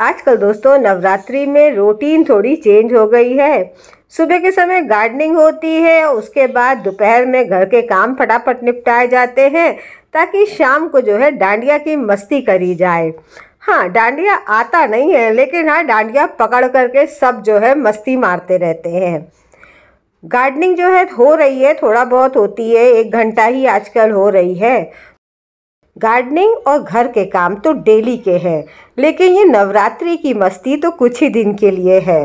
आजकल दोस्तों नवरात्रि में रूटीन थोड़ी चेंज हो गई है सुबह के समय गार्डनिंग होती है उसके बाद दोपहर में घर के काम फटाफट निपटाए जाते हैं ताकि शाम को जो है डांडिया की मस्ती करी जाए हाँ डांडिया आता नहीं है लेकिन हाँ डांडिया पकड़ करके सब जो है मस्ती मारते रहते हैं गार्डनिंग जो है हो रही है थोड़ा बहुत होती है एक घंटा ही आजकल हो रही है गार्डनिंग और घर के काम तो डेली के हैं लेकिन ये नवरात्रि की मस्ती तो कुछ ही दिन के लिए है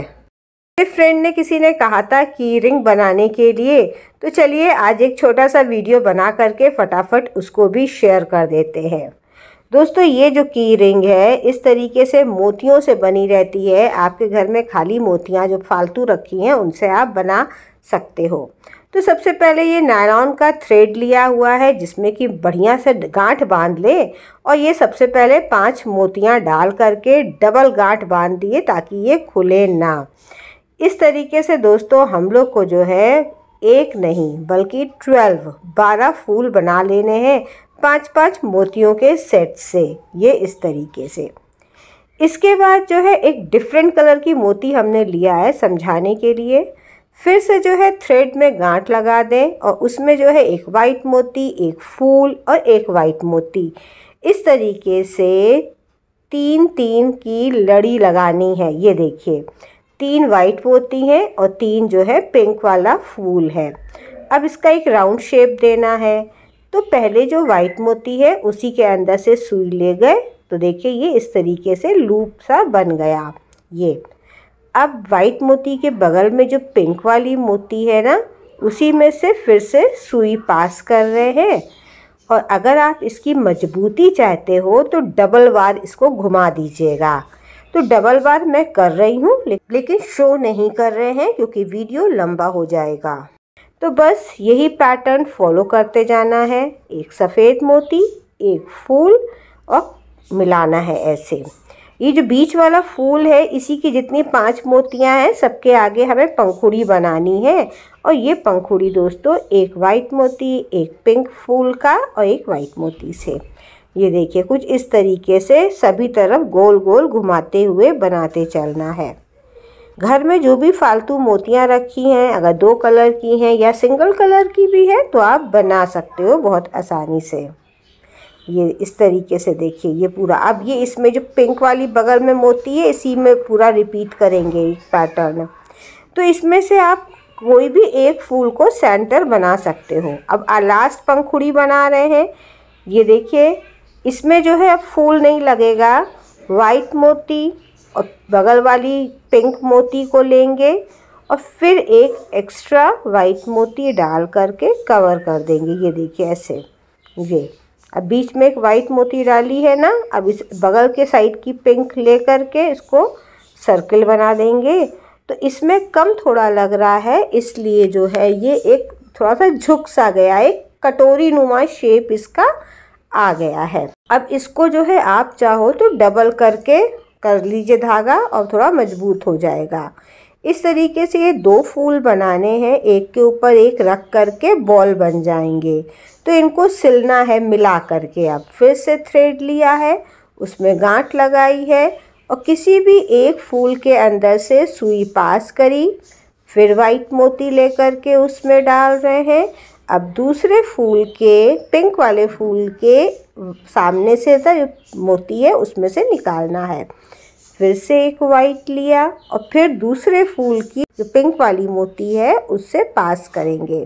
मेरे फ्रेंड ने किसी ने कहा था कि रिंग बनाने के लिए तो चलिए आज एक छोटा सा वीडियो बना करके फटाफट उसको भी शेयर कर देते हैं दोस्तों ये जो की रिंग है इस तरीके से मोतियों से बनी रहती है आपके घर में खाली मोतियाँ जो फालतू रखी हैं उनसे आप बना सकते हो तो सबसे पहले ये नायलॉन का थ्रेड लिया हुआ है जिसमें कि बढ़िया से गांठ बांध ले और ये सबसे पहले पांच मोतियाँ डाल करके डबल गांठ बांध दिए ताकि ये खुले ना इस तरीके से दोस्तों हम लोग को जो है एक नहीं बल्कि ट्वेल्व बारह फूल बना लेने हैं पाँच पाँच मोतियों के सेट से ये इस तरीके से इसके बाद जो है एक डिफरेंट कलर की मोती हमने लिया है समझाने के लिए फिर से जो है थ्रेड में गांठ लगा दें और उसमें जो है एक वाइट मोती एक फूल और एक वाइट मोती इस तरीके से तीन तीन की लड़ी लगानी है ये देखिए तीन वाइट मोती हैं और तीन जो है पिंक वाला फूल है अब इसका एक राउंड शेप देना है तो पहले जो वाइट मोती है उसी के अंदर से सुई ले गए तो देखिए ये इस तरीके से लूप सा बन गया ये अब वाइट मोती के बगल में जो पिंक वाली मोती है ना उसी में से फिर से सुई पास कर रहे हैं और अगर आप इसकी मजबूती चाहते हो तो डबल बार इसको घुमा दीजिएगा तो डबल बार मैं कर रही हूँ लेकिन शो नहीं कर रहे हैं क्योंकि वीडियो लंबा हो जाएगा तो बस यही पैटर्न फॉलो करते जाना है एक सफ़ेद मोती एक फूल और मिलाना है ऐसे ये जो बीच वाला फूल है इसी की जितनी पांच मोतियां हैं सबके आगे हमें पंखुड़ी बनानी है और ये पंखुड़ी दोस्तों एक वाइट मोती एक पिंक फूल का और एक वाइट मोती से ये देखिए कुछ इस तरीके से सभी तरफ गोल गोल घुमाते हुए बनाते चलना है घर में जो भी फालतू मोतियाँ रखी हैं अगर दो कलर की हैं या सिंगल कलर की भी है तो आप बना सकते हो बहुत आसानी से ये इस तरीके से देखिए ये पूरा अब ये इसमें जो पिंक वाली बगल में मोती है इसी में पूरा रिपीट करेंगे पैटर्न तो इसमें से आप कोई भी एक फूल को सेंटर बना सकते हो अब लास्ट पंखुड़ी बना रहे हैं ये देखिए इसमें जो है अब फूल नहीं लगेगा वाइट मोती और बगल वाली पिंक मोती को लेंगे और फिर एक एक्स्ट्रा वाइट मोती डाल करके कवर कर देंगे ये देखिए ऐसे ये अब बीच में एक वाइट मोती डाली है ना अब इस बगल के साइड की पिंक ले करके इसको सर्कल बना देंगे तो इसमें कम थोड़ा लग रहा है इसलिए जो है ये एक थोड़ा सा झुक सा गया एक कटोरी नुमा शेप इसका आ गया है अब इसको जो है आप चाहो तो डबल करके कर लीजिए धागा और थोड़ा मजबूत हो जाएगा इस तरीके से ये दो फूल बनाने हैं एक के ऊपर एक रख करके बॉल बन जाएंगे तो इनको सिलना है मिला करके अब फिर से थ्रेड लिया है उसमें गांठ लगाई है और किसी भी एक फूल के अंदर से सुई पास करी फिर वाइट मोती लेकर के उसमें डाल रहे हैं अब दूसरे फूल के पिंक वाले फूल के सामने से जो तो मोती है उसमें से निकालना है फिर से एक वाइट लिया और फिर दूसरे फूल की जो पिंक वाली मोती है उससे पास करेंगे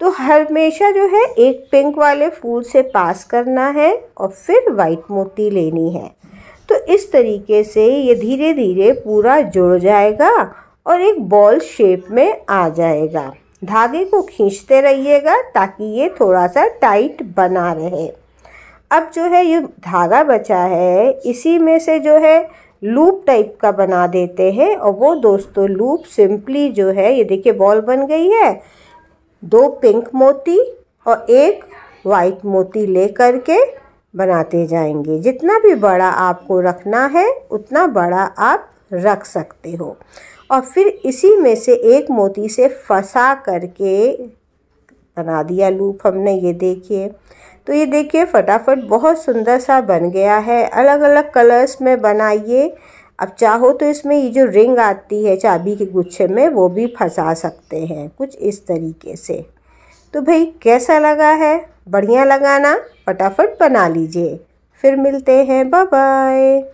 तो हमेशा जो है एक पिंक वाले फूल से पास करना है और फिर वाइट मोती लेनी है तो इस तरीके से ये धीरे धीरे पूरा जुड़ जाएगा और एक बॉल शेप में आ जाएगा धागे को खींचते रहिएगा ताकि ये थोड़ा सा टाइट बना रहे अब जो है ये धागा बचा है इसी में से जो है लूप टाइप का बना देते हैं और वो दोस्तों लूप सिंपली जो है ये देखिए बॉल बन गई है दो पिंक मोती और एक वाइट मोती ले करके बनाते जाएंगे जितना भी बड़ा आपको रखना है उतना बड़ा आप रख सकते हो और फिर इसी में से एक मोती से फंसा करके बना दिया लूप हमने ये देखिए तो ये देखिए फटाफट बहुत सुंदर सा बन गया है अलग अलग कलर्स में बनाइए अब चाहो तो इसमें ये जो रिंग आती है चाबी के गुच्छे में वो भी फंसा सकते हैं कुछ इस तरीके से तो भाई कैसा लगा है बढ़िया लगाना फटाफट बना लीजिए फिर मिलते हैं बाय बाय